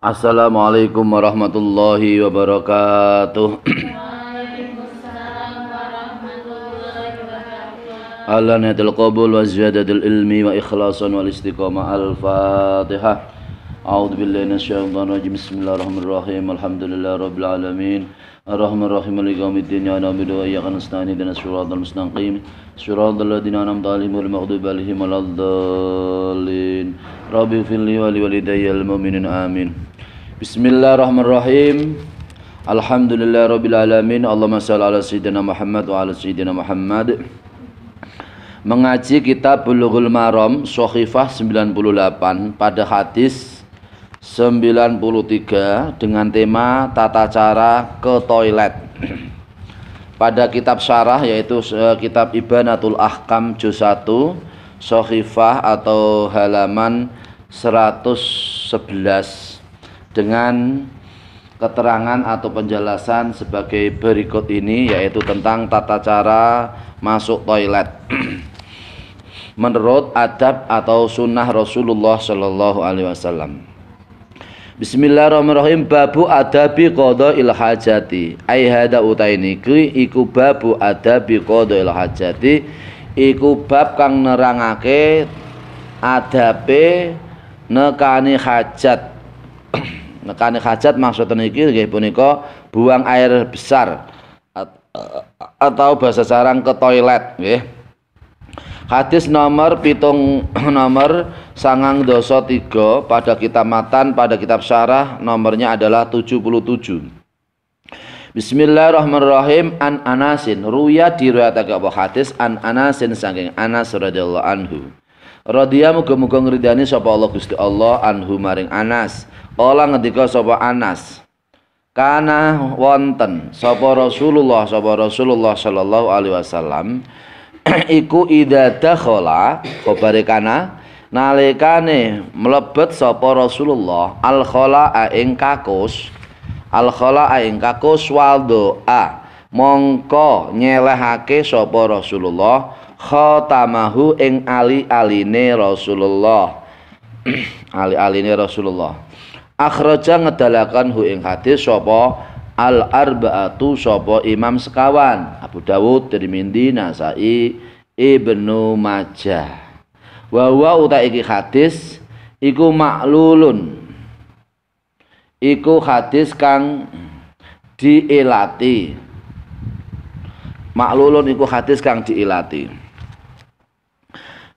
Assalamualaikum warahmatullahi wabarakatuh. Ala niatil qabul wa ziyadatil ilmi wa ikhlasan wal al-fatihah A'udhu billahi nasyaitan rajim Bismillahirrahmanirrahim Alhamdulillah rabbil alamin Arrahmanirrahim al-ghamidin ya walidayyal mu'minin amin bismillahirrahmanirrahim alhamdulillahi rabbil alamin allahumma shalli ala muhammad wa ala muhammad mengaji kitab bulughul maram shohifah 98 pada hadis 93 dengan tema tata cara ke toilet. Pada kitab syarah yaitu eh, kitab Ibanatul Ahkam juz 1 Sohifah atau halaman 111 dengan keterangan atau penjelasan sebagai berikut ini yaitu tentang tata cara masuk toilet menurut adab atau sunnah Rasulullah Shallallahu Alaihi Wasallam. Bismillahirrahmanirrahim babu adabi il hajati. Ai hada utaini ki iku babu adabi il hajati iku bab kang nerangake adabe nekani hajat. nekani hajat maksudnya niki nggih punika buang air besar atau bahasa sarang ke toilet nggih. Hadis nomor pitung nomor sangang doso tiga pada kitab matan pada kitab syarah nomornya adalah 77 Bismillahirrahmanirrahim an Anasin ruya diriwayatake apa hadis an Anasin saking Anas radhiyallahu anhu Radhiya muga-muga ngridani sapa Allah Gusti Allah anhu maring Anas Ola ngendika sapa Anas Kana wonten sapa Rasulullah sapa Rasulullah sallallahu alaihi wasallam iku ida dakhala khabare kana nalikane mlebet sapa Rasulullah al khala ing kakus al khala ing kakus waldo a mongko nyelehake sapa Rasulullah khatamahu ing ali-aline Rasulullah ali-aline Rasulullah akhraja ngedalakan hu ing hadis sapa al arba'atu sapa imam sekawan Abu Dawud Tirmidzi Nasai Ibnu Majah wa wa uta iki hadis iku maklulun iku hadis kang diilati maklulun iku hadis kang diilati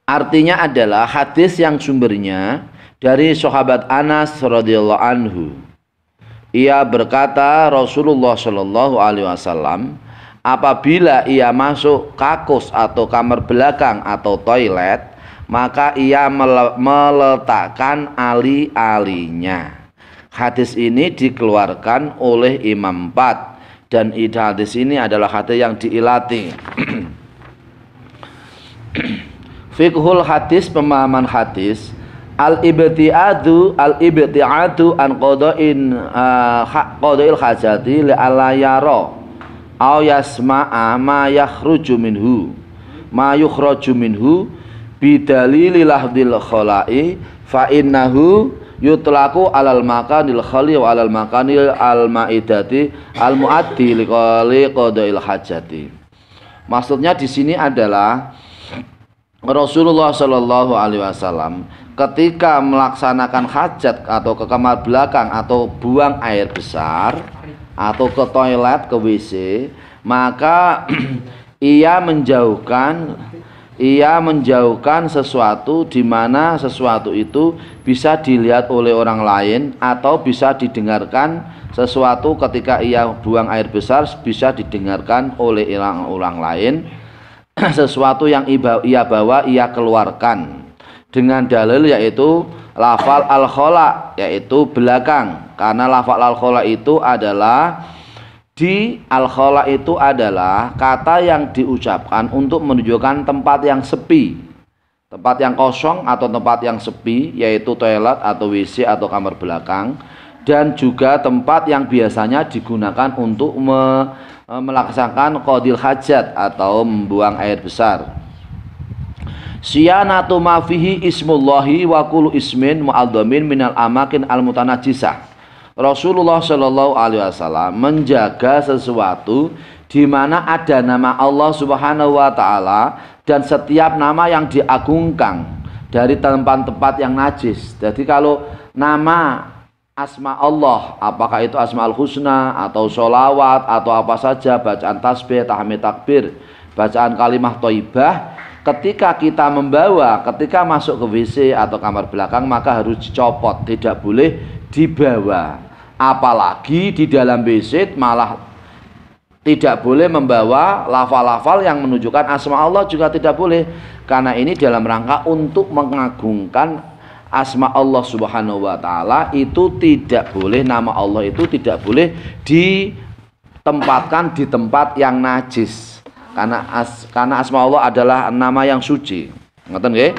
artinya adalah hadis yang sumbernya dari sahabat Anas radhiyallahu anhu ia berkata Rasulullah Shallallahu Alaihi Wasallam apabila ia masuk kakus atau kamar belakang atau toilet maka ia meletakkan ali-alinya hadis ini dikeluarkan oleh Imam Bat dan hadis ini adalah hadis yang diilati Fikhul hadis pemahaman hadis al ibtiadu al ibtiadu an qodain uh, qodail hajati li alla yara au yasma'a ma yakhruju minhu ma yukhraju minhu bidalili lahdil khala'i fa innahu yutlaku alal makanil khali wa alal makanil al maidati al muaddi li qodail hajati maksudnya di sini adalah Rasulullah Shallallahu alaihi wasallam ketika melaksanakan hajat atau ke kamar belakang atau buang air besar atau ke toilet ke WC maka ia menjauhkan ia menjauhkan sesuatu di mana sesuatu itu bisa dilihat oleh orang lain atau bisa didengarkan sesuatu ketika ia buang air besar bisa didengarkan oleh orang, orang lain sesuatu yang ia bawa ia keluarkan dengan dalil yaitu lafal al khola yaitu belakang karena lafal al khola itu adalah di al khola itu adalah kata yang diucapkan untuk menunjukkan tempat yang sepi tempat yang kosong atau tempat yang sepi yaitu toilet atau WC atau kamar belakang dan juga tempat yang biasanya digunakan untuk me, melaksanakan kodil hajat atau membuang air besar Siyanatu ma fihi ismullahi wa kullu ismin mu'adzamin minal amakin al mutanajisah Rasulullah Shallallahu alaihi wasallam menjaga sesuatu di mana ada nama Allah Subhanahu wa taala dan setiap nama yang diagungkan dari tempat-tempat yang najis. Jadi kalau nama asma Allah, apakah itu asmaul husna atau solawat atau apa saja bacaan tasbih, tahmid takbir, bacaan kalimat toibah ketika kita membawa, ketika masuk ke WC atau kamar belakang maka harus dicopot, tidak boleh dibawa. Apalagi di dalam WC malah tidak boleh membawa lafal-lafal yang menunjukkan asma Allah juga tidak boleh karena ini dalam rangka untuk mengagungkan asma Allah Subhanahu wa taala itu tidak boleh nama Allah itu tidak boleh ditempatkan di tempat yang najis karena as, karena asma Allah adalah nama yang suci ngerti nggih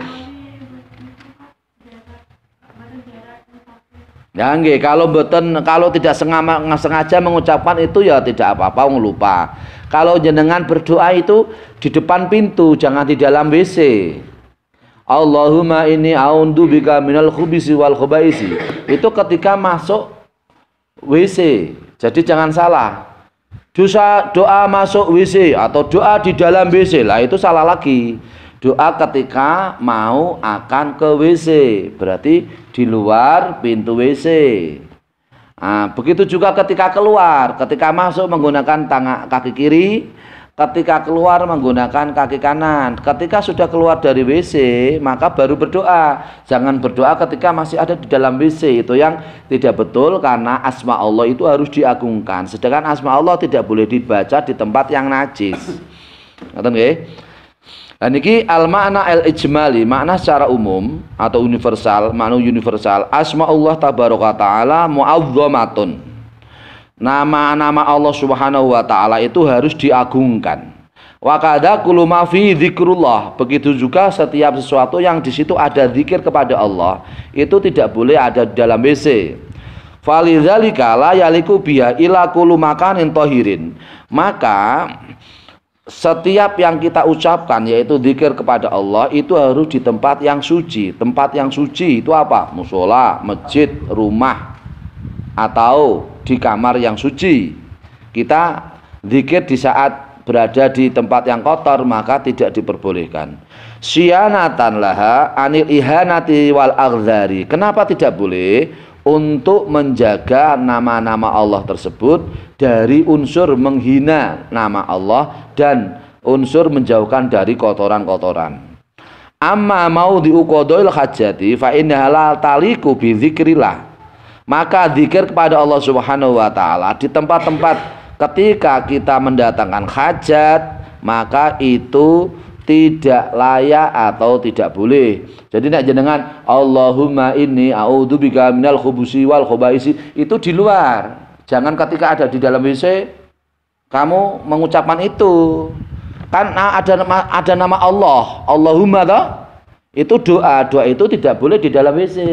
Ya nggih, kalau beten kalau tidak sengama, sengaja mengucapkan itu ya tidak apa-apa wong lupa. Kalau jenengan berdoa itu di depan pintu, jangan di dalam WC. Allahumma ini aundu bika minal khubisi wal khubaisi. Itu ketika masuk WC. Jadi jangan salah dosa doa masuk WC atau doa di dalam WC lah itu salah lagi doa ketika mau akan ke WC berarti di luar pintu WC nah, begitu juga ketika keluar ketika masuk menggunakan tangan kaki kiri ketika keluar menggunakan kaki kanan ketika sudah keluar dari WC maka baru berdoa jangan berdoa ketika masih ada di dalam WC itu yang tidak betul karena asma Allah itu harus diagungkan sedangkan asma Allah tidak boleh dibaca di tempat yang najis ngerti nggih dan ini al makna al ijmali makna secara umum atau universal makna universal asma Allah tabaraka taala muazzamatun nama-nama Allah Subhanahu wa taala itu harus diagungkan. Wa kadza kullu fi dzikrullah. Begitu juga setiap sesuatu yang di situ ada zikir kepada Allah, itu tidak boleh ada di dalam WC. Falidzalika la yaliku biha ila kullu tahirin. Maka setiap yang kita ucapkan yaitu zikir kepada Allah itu harus di tempat yang suci. Tempat yang suci itu apa? Musola, masjid, rumah, atau di kamar yang suci. Kita zikir di saat berada di tempat yang kotor maka tidak diperbolehkan. Syianatan laha anil ihanati wal aghdari. Kenapa tidak boleh? Untuk menjaga nama-nama Allah tersebut dari unsur menghina nama Allah dan unsur menjauhkan dari kotoran-kotoran. Amma mau diukodoil hajati fa innaha taliku bi maka zikir kepada Allah Subhanahu wa taala di tempat-tempat ketika kita mendatangkan hajat, maka itu tidak layak atau tidak boleh. Jadi nak jenengan Allahumma inni a'udzubika minal khubusi wal khubaisi itu di luar. Jangan ketika ada di dalam WC kamu mengucapkan itu. Kan ada nama, ada nama Allah. Allahumma toh? Itu doa. Doa itu tidak boleh di dalam WC.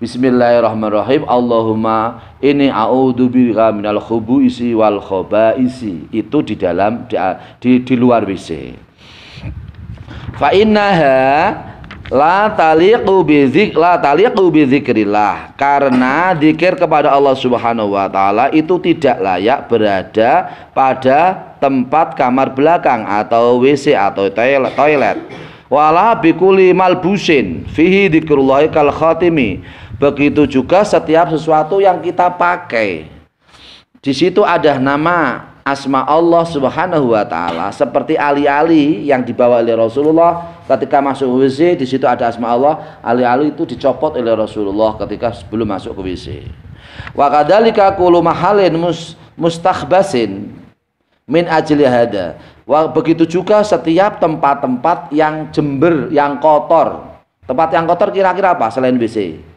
Bismillahirrahmanirrahim. Allahumma ini a'udzu bika minal khubuisi wal khaba'isi. Itu di dalam di, di, di luar WC. Fa innaha la taliqu bi zik la taliqu bi Karena zikir kepada Allah Subhanahu wa taala itu tidak layak berada pada tempat kamar belakang atau WC atau toilet. wala bikuli malbusin fihi dzikrullahi kal khatimi Begitu juga setiap sesuatu yang kita pakai. Di situ ada nama asma Allah Subhanahu wa taala seperti ali-ali yang dibawa oleh Rasulullah ketika masuk WC di situ ada asma Allah ali-ali itu dicopot oleh Rasulullah ketika sebelum masuk ke WC. Wa kadzalika kullu mahalin mustakhbasin min ajli hada. Wa begitu juga setiap tempat-tempat yang jember, yang kotor. Tempat yang kotor kira-kira apa selain WC?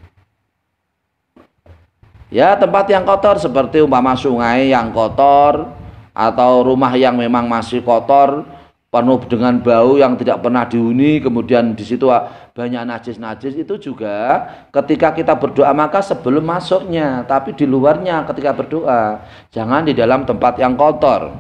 Ya, tempat yang kotor seperti umpama sungai yang kotor atau rumah yang memang masih kotor penuh dengan bau yang tidak pernah dihuni kemudian di situ banyak najis-najis itu juga ketika kita berdoa maka sebelum masuknya tapi di luarnya ketika berdoa jangan di dalam tempat yang kotor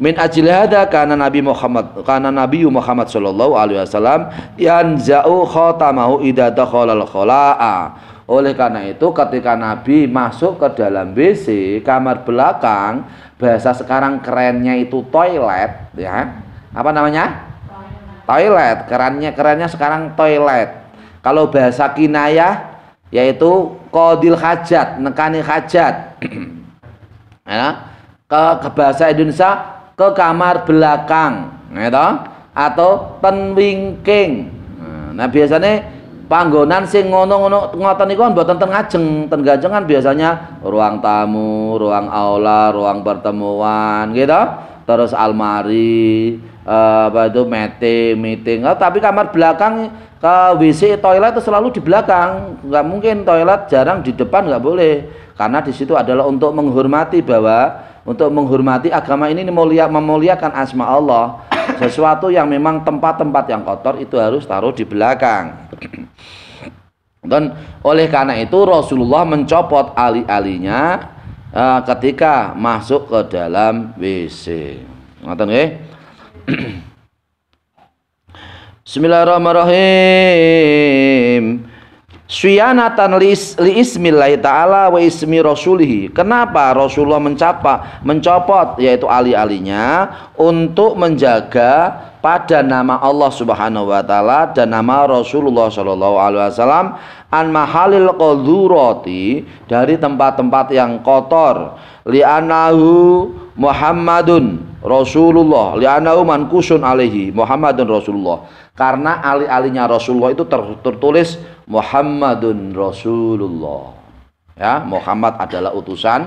min ajil karena Nabi Muhammad karena Nabi Muhammad Shallallahu alaihi wasallam yanza'u khatamahu idza dakhala khalaa oleh karena itu ketika Nabi masuk ke dalam WC, kamar belakang, bahasa sekarang kerennya itu toilet ya. Apa namanya? Toilet. toilet. Kerennya kerennya sekarang toilet. Kalau bahasa kinayah yaitu kodil hajat, nekani hajat. ya. Ke, ke bahasa Indonesia ke kamar belakang, gitu. Atau tenwingking. Nah, biasanya panggonan sing ngono-ngono ngoten niku kan mboten ten ngajeng, ten gajeng kan biasanya ruang tamu, ruang aula, ruang pertemuan gitu. Terus almari, uh, apa itu meeting, meeting. Oh, tapi kamar belakang ke eh, WC toilet itu selalu di belakang. Nggak mungkin toilet jarang di depan nggak boleh. Karena di situ adalah untuk menghormati bahwa untuk menghormati agama ini memulia, memuliakan asma Allah. Sesuatu yang memang tempat-tempat yang kotor itu harus taruh di belakang. Dan oleh karena itu Rasulullah mencopot ali-alinya uh, ketika masuk ke dalam WC. Ngoten nggih. Bismillahirrahmanirrahim. Syianatan li, li ismillahi ta'ala wa ismi rasulihi. Kenapa Rasulullah mencapa, mencopot yaitu alih-alihnya untuk menjaga pada nama Allah Subhanahu wa taala dan nama Rasulullah sallallahu alaihi wasallam an mahalil qadhurati dari tempat-tempat yang kotor li'anahu Muhammadun Rasulullah li'anahu mankusun alihi Muhammadun Rasulullah karena alih-alihnya Rasulullah itu tertulis Muhammadun Rasulullah. Ya, Muhammad adalah utusan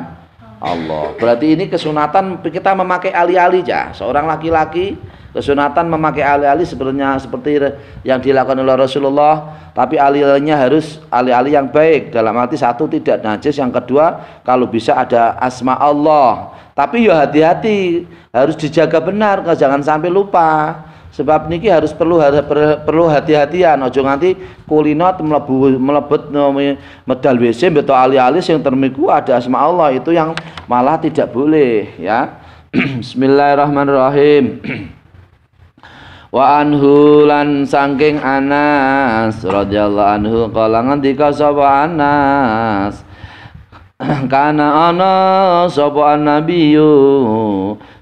Allah. Berarti ini kesunatan kita memakai alih-alih ya. Seorang laki-laki kesunatan memakai alih-alih sebenarnya seperti yang dilakukan oleh Rasulullah tapi alih-alihnya harus alih-alih yang baik dalam arti satu tidak najis yang kedua kalau bisa ada asma Allah tapi ya hati-hati harus dijaga benar jangan sampai lupa sebab niki harus perlu perlu hati-hatian ojo nganti kulino mlebu melebet medal WC betul alih-alih yang termiku ada asma Allah itu yang malah tidak boleh ya Bismillahirrahmanirrahim Wa anhu lan sangking Anas radhiyallahu anhu kala ngendika sapa Anas kana ana sapa annabiyyu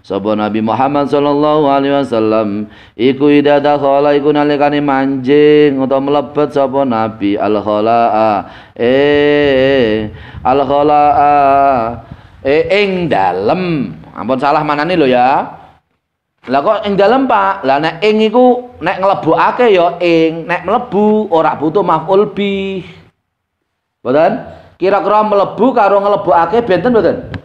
Sapa Nabi Muhammad sallallahu alaihi wasallam iku ida dakhala iku nalikane manjing utawa mlebet sapa Nabi al khalaa eh al khalaa eh ing dalem ampun salah manane lho ya lah kok ing dalem Pak lah nek ing iku nek nglebokake ya ing nek mlebu ora butuh maf'ul bi boten kira-kira melebu karo ake benten boten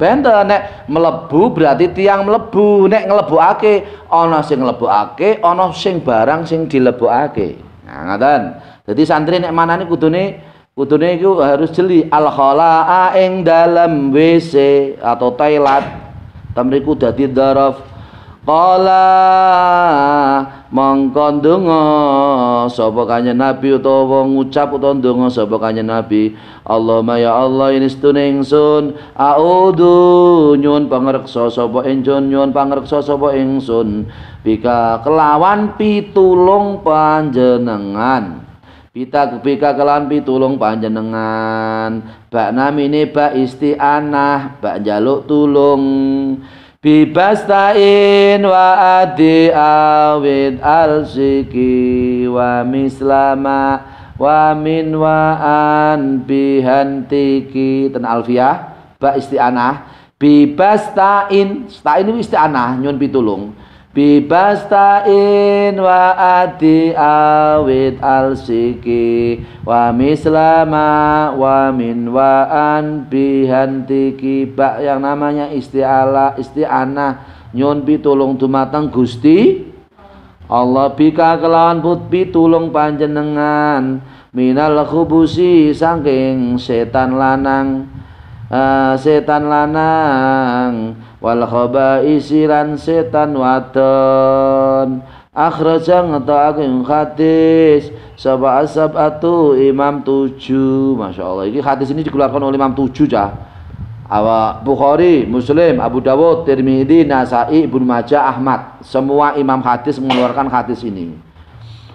benten nek melebu berarti tiang melebu nek ngelebokake ana sing ngelebokake ana sing barang sing dilebokake nah ngoten dadi santri nek manane kudune kudune iku harus jeli al khalaa ing dalem WC atau toilet tamriku dadi dharaf Qala mongko ndonga sapa kanjeng Nabi utawa ngucap utawa ndonga sapa kanjeng Nabi Allahumma ya Allah ini stune ingsun audu nyun pangreksa sapa ingsun nyun pangreksa sapa ingsun bika kelawan pitulung panjenengan Pita bika kelan pitulung panjenengan bak ini, bak isti'anah bak jaluk tulung Bibastain wa adi awid siki wa mislama wa min wa an bihantiki ten alfiah ba isti'anah bibastain stain itu isti'anah nyun pitulung Bibastain wa adi awid alsiki Wa mislama wa min wa an bihantiki Bak yang namanya isti'ala isti'anah Nyun pitulung dumateng gusti Allah bika kelawan put pitulung panjenengan Minal khubusi sangking setan lanang Ah, setan lanang wal khabaisi isiran setan wadon akhraja yang hadis sapa asabatu imam tujuh Masya Allah ini hadis ini dikeluarkan oleh imam tujuh cah Awa Bukhari, Muslim, Abu Dawud, Tirmidzi, Nasai, Ibnu Majah, Ahmad. Semua imam hadis mengeluarkan hadis ini.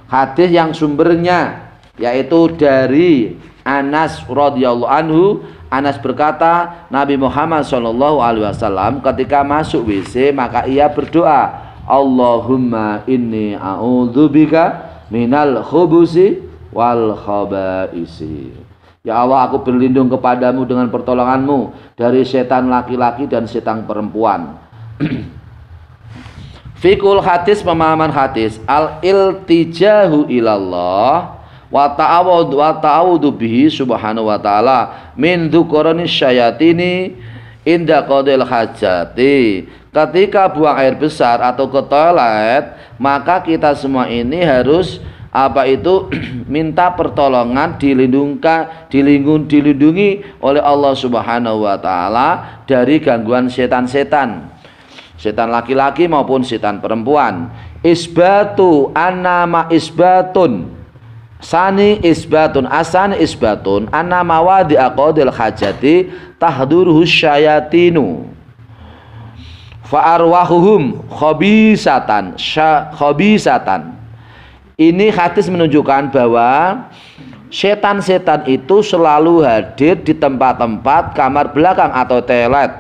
Hadis yang sumbernya yaitu dari Anas radhiyallahu anhu Anas berkata, Nabi Muhammad Shallallahu Alaihi Wasallam ketika masuk WC maka ia berdoa, Allahumma inni a'udzubika minal khubusi wal khabaisi. Ya Allah, aku berlindung kepadamu dengan pertolonganmu dari setan laki-laki dan setan perempuan. Fikul hadis pemahaman hadis al iltijahu ilallah wa ta'awud wa ta'awudu bihi subhanahu wa ta'ala min dzukuranis syayatini inda qadil hajati ketika buang air besar atau ke toilet maka kita semua ini harus apa itu minta pertolongan dilindungkan dilindung, dilindungi oleh Allah Subhanahu wa taala dari gangguan setan-setan setan laki-laki maupun setan perempuan isbatu anama isbatun Sani isbatun asan isbatun anna mawadi aqadil hajati tahduruhu syayatinu fa arwahuhum khabisatan sya khabisatan ini hadis menunjukkan bahwa setan-setan itu selalu hadir di tempat-tempat kamar belakang atau telet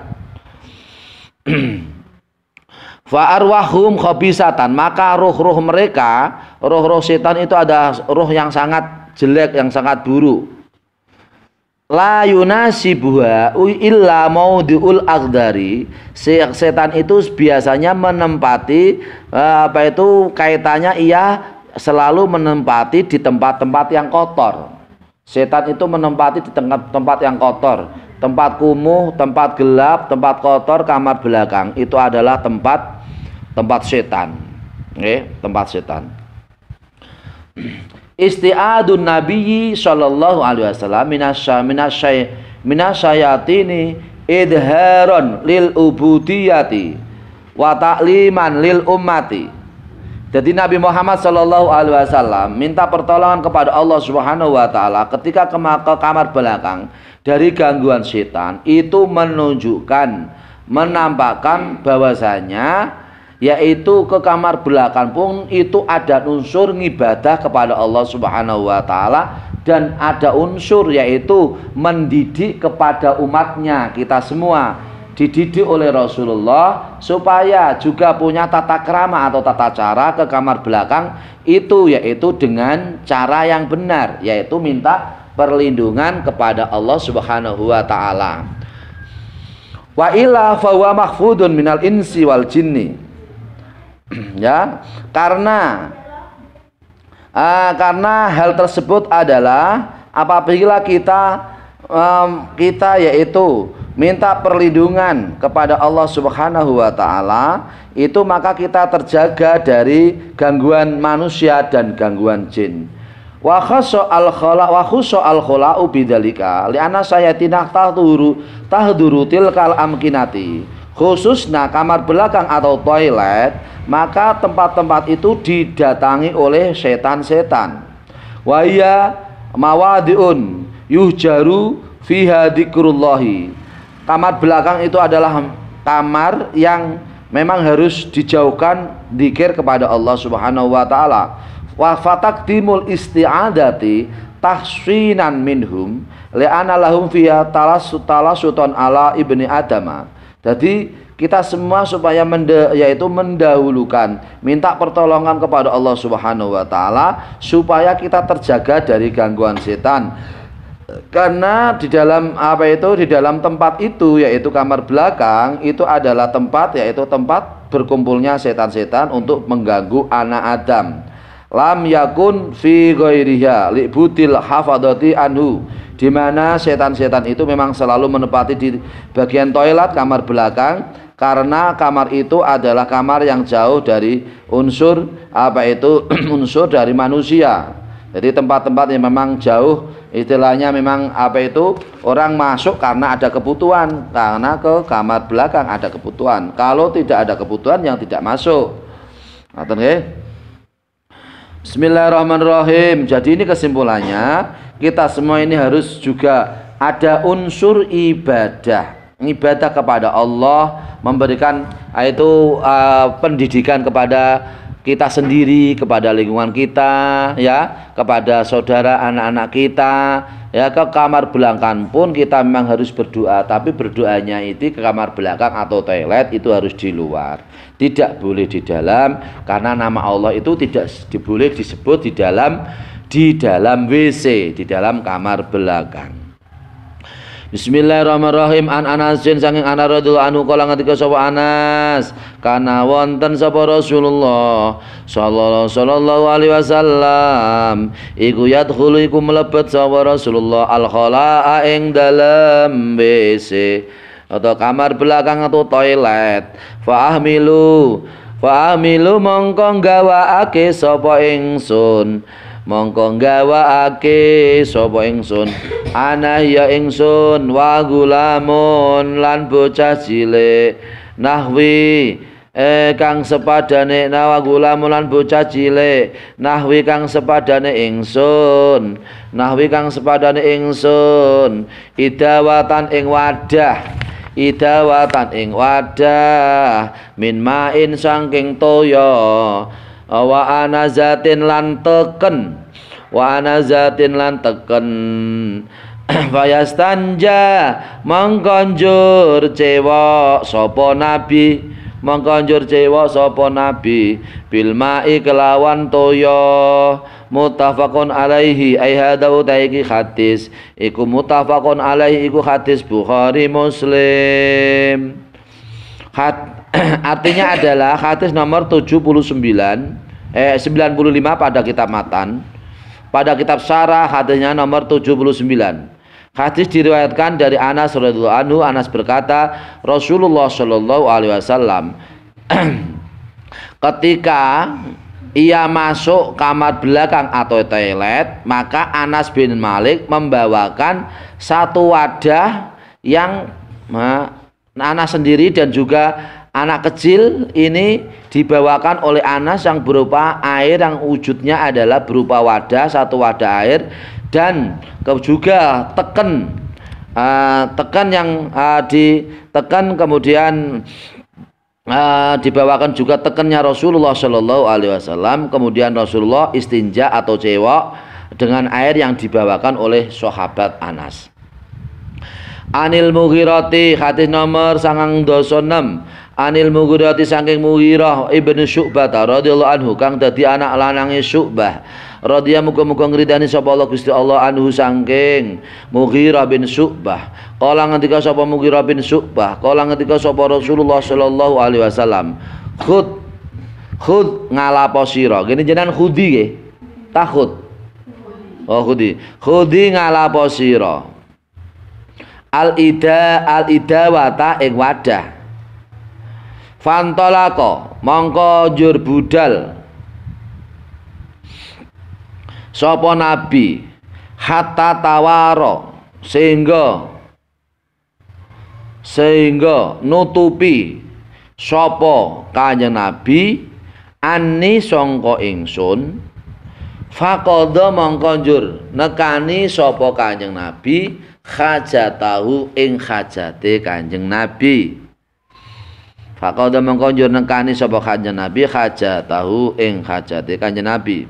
Fa arwahum khabisatan, maka roh-roh mereka, roh-roh setan itu ada roh yang sangat jelek, yang sangat buruk. La yunasibuha illa maudiul aghdari Setan itu biasanya menempati eh, apa itu kaitannya ia selalu menempati di tempat-tempat yang kotor. Setan itu menempati di tempat-tempat yang kotor tempat kumuh, tempat gelap, tempat kotor, kamar belakang itu adalah tempat tempat setan. Nggih, tempat setan. Isti'adun Nabi sallallahu alaihi wasallam minasya minasyai minasyayatini idharon lil ubudiyati wa ta'liman lil ummati jadi Nabi Muhammad Shallallahu Alaihi Wasallam minta pertolongan kepada Allah Subhanahu Wa Taala ketika ke, ke kamar belakang dari gangguan setan itu menunjukkan menampakkan bahwasanya yaitu ke kamar belakang pun itu ada unsur ngibadah kepada Allah Subhanahu Wa Taala dan ada unsur yaitu mendidik kepada umatnya kita semua dididik oleh Rasulullah supaya juga punya tata kerama atau tata cara ke kamar belakang itu yaitu dengan cara yang benar yaitu minta perlindungan kepada Allah Subhanahu wa taala. Wa ila fahuwa mahfudun minal insi wal jinni. ya, karena uh, karena hal tersebut adalah apabila kita um, kita yaitu minta perlindungan kepada Allah Subhanahu wa taala, itu maka kita terjaga dari gangguan manusia dan gangguan jin. Wa khassa al khala wa khussa al khala'u bidzalika li'anna sayatina tahduru tahduru tilkal amkinati. Khususnya kamar belakang atau toilet, maka tempat-tempat itu didatangi oleh setan-setan. Wa iya mawadiun yuhjaru fiha dzikrullahi kamar belakang itu adalah kamar yang memang harus dijauhkan dikir kepada Allah Subhanahu wa taala. Wa isti'adati tahsinan minhum li'ana lahum fiha ala ibni adama. Jadi kita semua supaya menda, yaitu mendahulukan minta pertolongan kepada Allah Subhanahu wa taala supaya kita terjaga dari gangguan setan karena di dalam apa itu di dalam tempat itu yaitu kamar belakang itu adalah tempat yaitu tempat berkumpulnya setan-setan untuk mengganggu anak Adam lam yakun fi ghairiha butil hafadati anhu di mana setan-setan itu memang selalu menempati di bagian toilet kamar belakang karena kamar itu adalah kamar yang jauh dari unsur apa itu unsur dari manusia jadi tempat-tempat yang memang jauh istilahnya memang apa itu orang masuk karena ada kebutuhan karena ke kamar belakang ada kebutuhan. Kalau tidak ada kebutuhan yang tidak masuk. Ngaten nggih. Bismillahirrahmanirrahim. Jadi ini kesimpulannya kita semua ini harus juga ada unsur ibadah ibadah kepada Allah memberikan itu uh, eh, pendidikan kepada kita sendiri, kepada lingkungan kita, ya, kepada saudara anak-anak kita, ya, ke kamar belakang pun kita memang harus berdoa, tapi berdoanya itu ke kamar belakang atau toilet itu harus di luar. Tidak boleh di dalam karena nama Allah itu tidak boleh disebut di dalam di dalam WC, di dalam kamar belakang. Bismillahirrahmanirrahim an Anasin sanging ana radhiyallahu anhu kala ngendika sapa Anas kana wonten sapa Rasulullah sallallahu sallallahu alaihi wasallam iku yadkhulu iku mlebet sapa Rasulullah al khalaa ing dalem WC atau kamar belakang atau toilet fa'amilu fa'amilu mongko gawaake sapa ingsun mongko nggawaake sopo ingsun ana ya ingsun wa lan bocah cilik nahwi eh kang sepadane nawagulamun lan bocah cilik nahwi kang sepadane ingsun nahwi kang sepadane ingsun idawatan ing wadah idawatan ing wadah min main sangking toyo. Eh, wa anazatin lan teken wa anazatin lan teken fayastanja mengkonjur cewok sopo nabi mengkonjur cewok sopo nabi bil kelawan toyo mutafakun alaihi ai utaiki hadis iku mutafakun alaihi iku hadis Bukhari Muslim Hat, artinya adalah hadis nomor 79 eh 95 pada kitab matan. Pada kitab syarah hadisnya nomor 79. Hadis diriwayatkan dari Anas radhiyallahu anhu Anas berkata Rasulullah shallallahu alaihi wasallam ketika ia masuk kamar belakang atau toilet maka Anas bin Malik membawakan satu wadah yang Anas sendiri dan juga anak kecil ini dibawakan oleh Anas yang berupa air yang wujudnya adalah berupa wadah satu wadah air dan juga teken uh, eh, tekan yang uh, eh, ditekan kemudian uh, dibawakan juga tekennya Rasulullah Shallallahu Alaihi Wasallam kemudian Rasulullah istinja atau cewek dengan air yang dibawakan oleh sahabat Anas. Anil Mughirati hadis nomor sangang Anil Mughirati saking Mughirah ibnu Syu'bah radhiyallahu anhu kang dadi anak lanange Syu'bah radhiya muga-muga ngridani sapa Allah Gusti Allah anhu saking Mughirah bin Syu'bah kala ngendika sapa Mughirah bin Syu'bah kala ngendika sapa Rasulullah sallallahu alaihi wasallam khud khud ngalapo sira kene jenengan khudi nggih ta oh khudi khudi ngalapo sira al ida al idawata ing wadah fantolako mongko jur budal sopo nabi hatta tawaro sehingga sehingga nutupi sopo kanjeng nabi ani sangka ingsun fakodo mongko nekani sopo kanyang nabi hajatahu ing hajate Kanjeng Nabi. Faqada mengko njur nengkani sapa Kanjeng Nabi khajatahu ing hajate Kanjeng Nabi.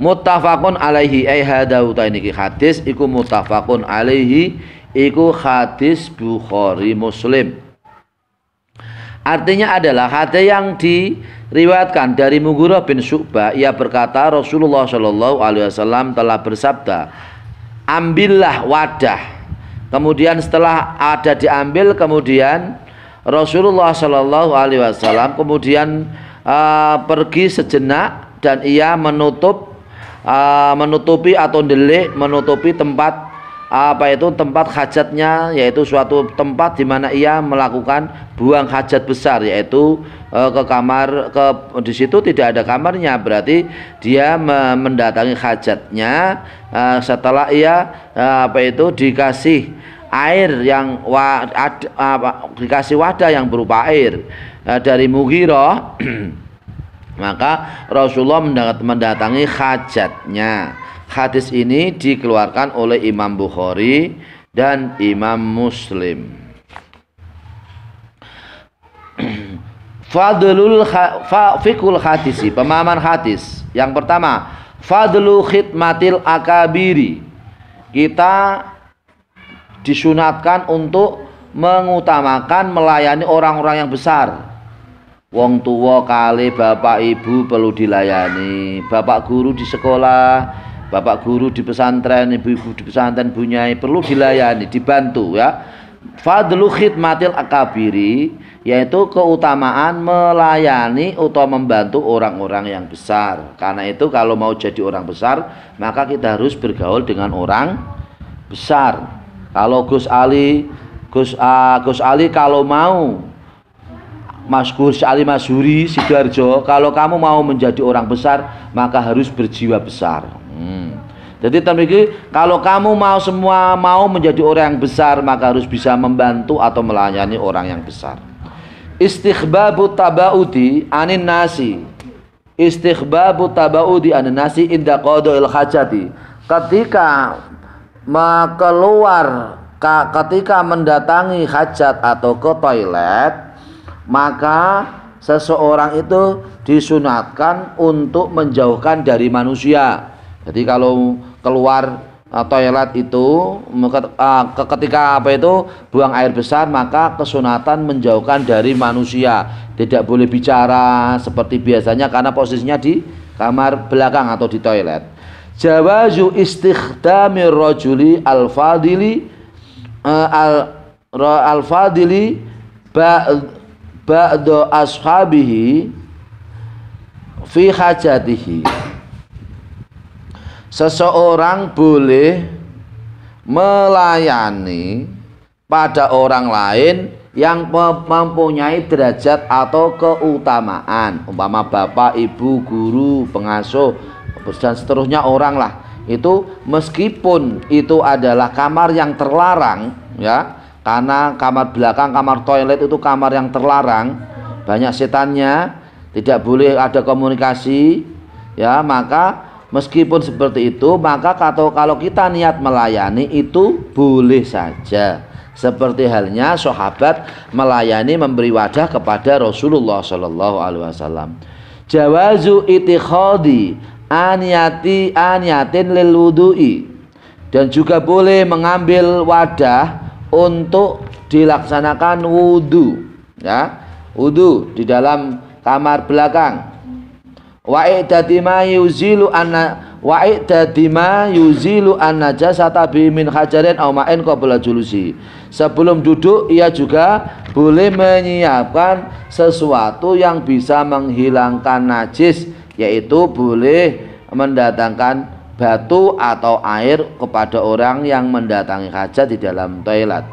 Mutafakun alaihi hada utai niki hadis iku mutafakun alaihi iku hadis Bukhari Muslim. Artinya adalah hadis yang diriwayatkan dari Mughirah bin Syu'bah ia berkata Rasulullah Shallallahu alaihi wasallam telah bersabda ambillah wadah kemudian setelah ada diambil kemudian Rasulullah Shallallahu Alaihi Wasallam kemudian uh, pergi sejenak dan ia menutup uh, menutupi atau delik menutupi tempat apa itu tempat hajatnya yaitu suatu tempat di mana ia melakukan buang hajat besar yaitu e, ke kamar ke di situ tidak ada kamarnya berarti dia me, mendatangi hajatnya e, setelah ia e, apa itu dikasih air yang wa, ad, apa, dikasih wadah yang berupa air e, dari Mugiro maka Rasulullah mendatangi hajatnya Hadis ini dikeluarkan oleh Imam Bukhari dan Imam Muslim. Fadlul fikul hadisi, pemahaman hadis. Yang pertama, fadlu khidmatil akabiri. Kita disunatkan untuk mengutamakan melayani orang-orang yang besar. Wong tua kali bapak ibu perlu dilayani, bapak guru di sekolah bapak guru di pesantren ibu-ibu di pesantren bunyai perlu dilayani dibantu ya fadlu khidmatil akabiri yaitu keutamaan melayani atau membantu orang-orang yang besar karena itu kalau mau jadi orang besar maka kita harus bergaul dengan orang besar kalau Gus Ali Gus, uh, Gus Ali kalau mau Mas Gus Ali Masuri Sidarjo kalau kamu mau menjadi orang besar maka harus berjiwa besar Hmm. Jadi terbagi. kalau kamu mau semua mau menjadi orang yang besar maka harus bisa membantu atau melayani orang yang besar. Istighbabu tabaudi anin nasi. Istighbabu tabaudi anin nasi inda ilhajati. hajati. Ketika keluar ketika mendatangi hajat atau ke toilet maka seseorang itu disunatkan untuk menjauhkan dari manusia jadi kalau keluar uh, toilet itu uh, ketika apa itu buang air besar maka kesunatan menjauhkan dari manusia tidak boleh bicara seperti biasanya karena posisinya di kamar belakang atau di toilet jawazu istikhdamir rajuli eh, al fadili al fadili ba'd ba'da ashabihi fi hajatihi seseorang boleh melayani pada orang lain yang mempunyai derajat atau keutamaan umpama bapak, ibu, guru, pengasuh dan seterusnya orang lah itu meskipun itu adalah kamar yang terlarang ya karena kamar belakang kamar toilet itu kamar yang terlarang banyak setannya tidak boleh ada komunikasi ya maka Meskipun seperti itu, maka kalau kalau kita niat melayani itu boleh saja. Seperti halnya sahabat melayani memberi wadah kepada Rasulullah Shallallahu Alaihi Wasallam. Jawazu itikhodi aniyati aniyatin lil wudu'i dan juga boleh mengambil wadah untuk dilaksanakan wudhu ya wudhu di dalam kamar belakang wa'idati ma yuzilu anna wa'idati ma yuzilu anna jasata bi min hajarin aw ma'in qabla julusi sebelum duduk ia juga boleh menyiapkan sesuatu yang bisa menghilangkan najis yaitu boleh mendatangkan batu atau air kepada orang yang mendatangi hajat di dalam toilet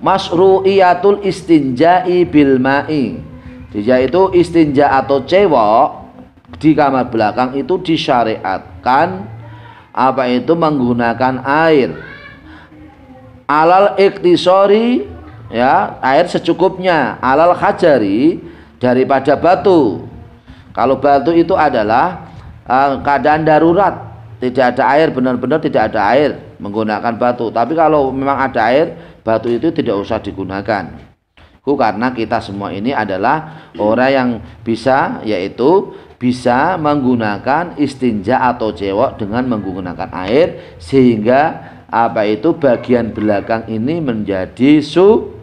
masru'iyatul istinja'i bil ma'i itu istinja atau cewok di kamar belakang itu disyariatkan apa itu menggunakan air alal iktisori ya air secukupnya alal hajari daripada batu kalau batu itu adalah uh, keadaan darurat tidak ada air benar-benar tidak ada air menggunakan batu tapi kalau memang ada air batu itu tidak usah digunakan ku karena kita semua ini adalah orang yang bisa yaitu bisa menggunakan istinja atau cewek dengan menggunakan air sehingga apa itu bagian belakang ini menjadi su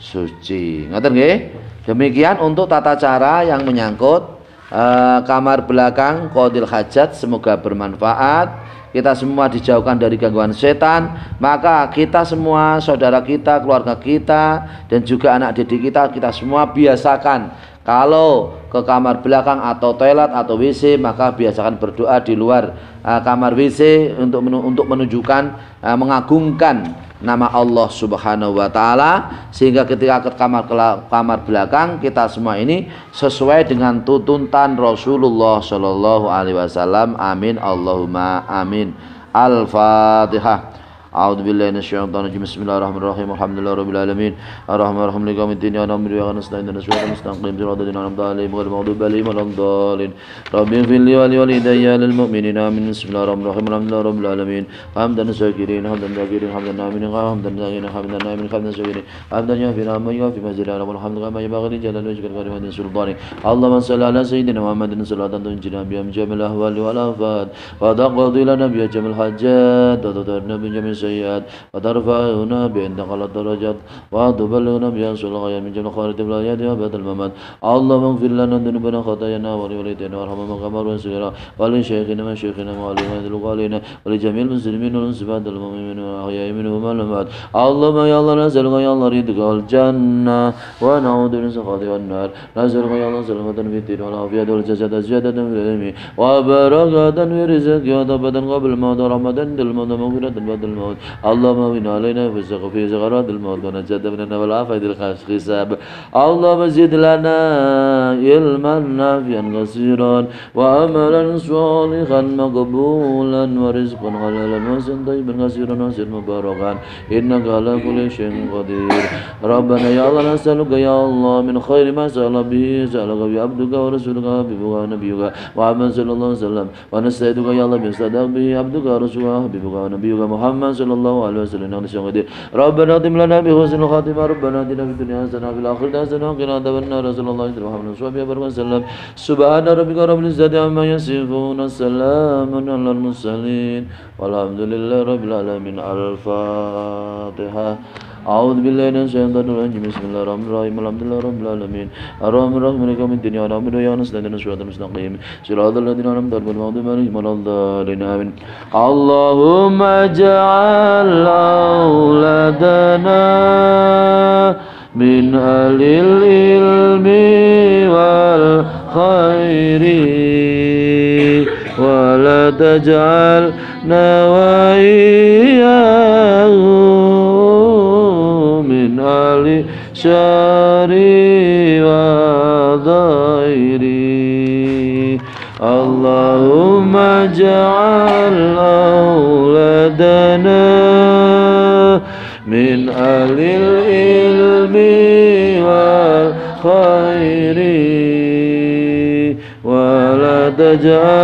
suci. Ngoten nggih? Demikian untuk tata cara yang menyangkut Eh, kamar belakang Qadil Hajat semoga bermanfaat kita semua dijauhkan dari gangguan setan maka kita semua saudara kita keluarga kita dan juga anak didik kita kita semua biasakan kalau ke kamar belakang atau toilet atau WC maka biasakan berdoa di luar uh, kamar WC untuk men untuk menunjukkan uh, mengagungkan nama Allah Subhanahu wa taala sehingga ketika ke kamar kamar belakang kita semua ini sesuai dengan tuntutan Rasulullah Shallallahu alaihi wasallam amin Allahumma amin Al-Fatihah أعوذ بالله من الشيطان الرجيم بسم الله الرحمن الرحيم الحمد لله رب العالمين الرحمن الرحيم لقوم الدين يا نعم يا نستعين نسوع نستقيم صراط الذين أنعمت عليهم غير المغضوب عليهم ولا الضالين رب اغفر لي ولوالدي للمؤمنين آمين بسم الله الرحمن الرحيم الحمد لله رب العالمين حمدا شاكرين حمدا ذاكرين حمدا ناعمين حمدا ناعمين حمدا ناعمين حمدا شاكرين حمدا يوفي نعما يوفي مزيدا لهم الحمد كما ينبغي لجلال وجهك الكريم من سلطانك اللهم صل على سيدنا محمد صلاة تنجينا بها من جميع الأهوال والآفات وتقضي لنا بها جميع الحاجات وتطهرنا من جميع السيئات وترفع وترفعنا بعندك الدرجات وتبلغ هنا بأسوأ الغايات من جميع خارج الآيات وبعد الممات اللهم اغفر لنا ذنوبنا خطايانا ولوالدينا من كما ربنا ولشيخنا وشيخنا وعلمنا الغالين ولجميع المسلمين والمسلمات المؤمنين والأحياء منهم والأموات اللهم يا الله نسألك يا الله رزق الجنة ونعوذ من سخط والنار نسألك يا الله سلامة في الدين والعافية والجسد زيادة في العلم وبركة في رزق وتبدا قبل الموت ورحمة في الموت ومغفرة بعد الموت الموت اللهم من علينا في السقف سغرات الموت ونجد من مننا والعافية الخساب اللهم زد لنا علما نافيا كثيرا وعملا صالحا مقبولا ورزقا حلالا وحسنا طيبا كثيرا وحسنا مباركا انك على كل شيء قدير ربنا يا الله نسألك يا الله من خير ما سأل به سألك بعبدك ورسولك حبيبك ونبيك محمد صلى الله عليه وسلم ونستعيدك يا الله من صدق به عبدك ورسولك حبيبك ونبيك محمد صلى صلى الله عليه وسلم نعم نشهد قدير ربنا اغفر لنا بحسن الخاتمه ربنا اتنا في الدنيا حسنه وفي الاخره حسنه وقنا عذاب النار صلى الله عليه وسلم وسلم سبحان ربك رب العزه عما يصفون السلام على المرسلين والحمد لله رب العالمين الفاتحه أعوذ بالله من الشيطان الرجيم بسم الله الرحمن الرحيم الحمد لله رب العالمين الرحمن الرحيم مالك يوم الدين يا رب يا نستعين الصراط المستقيم صراط الذين أنعمت عليهم غير المغضوب عليهم ولا الضالين آمين اللهم اجعل أولادنا من أهل العلم والخير ولا تجعل نواياهم من أهل لشري وضيري اللهم اجعل أولادنا من أهل العلم والخير ولا تجعل